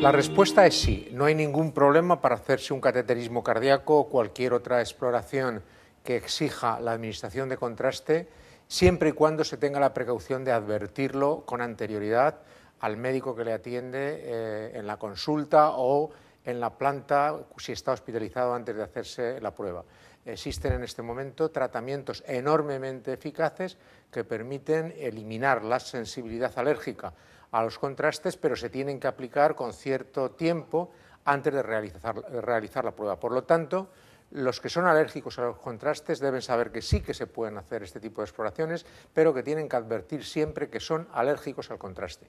La respuesta es sí. No hay ningún problema para hacerse un cateterismo cardíaco o cualquier otra exploración que exija la administración de contraste, siempre y cuando se tenga la precaución de advertirlo con anterioridad al médico que le atiende eh, en la consulta o en la planta si está hospitalizado antes de hacerse la prueba. Existen en este momento tratamientos enormemente eficaces que permiten eliminar la sensibilidad alérgica a los contrastes, pero se tienen que aplicar con cierto tiempo antes de realizar, realizar la prueba. Por lo tanto, los que son alérgicos a los contrastes deben saber que sí que se pueden hacer este tipo de exploraciones, pero que tienen que advertir siempre que son alérgicos al contraste.